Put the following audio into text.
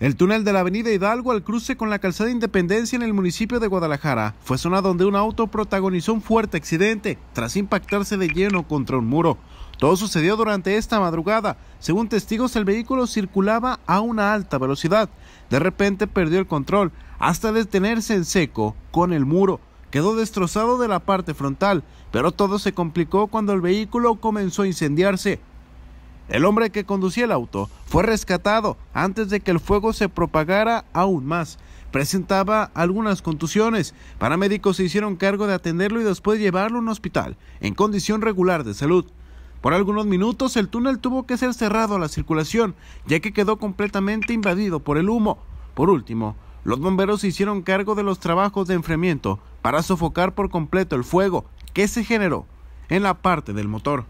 El túnel de la avenida Hidalgo al cruce con la calzada Independencia en el municipio de Guadalajara fue zona donde un auto protagonizó un fuerte accidente tras impactarse de lleno contra un muro. Todo sucedió durante esta madrugada. Según testigos, el vehículo circulaba a una alta velocidad. De repente perdió el control hasta detenerse en seco con el muro. Quedó destrozado de la parte frontal, pero todo se complicó cuando el vehículo comenzó a incendiarse. El hombre que conducía el auto fue rescatado antes de que el fuego se propagara aún más. Presentaba algunas contusiones. Paramédicos se hicieron cargo de atenderlo y después llevarlo a un hospital en condición regular de salud. Por algunos minutos el túnel tuvo que ser cerrado a la circulación, ya que quedó completamente invadido por el humo. Por último, los bomberos se hicieron cargo de los trabajos de enfriamiento para sofocar por completo el fuego que se generó en la parte del motor.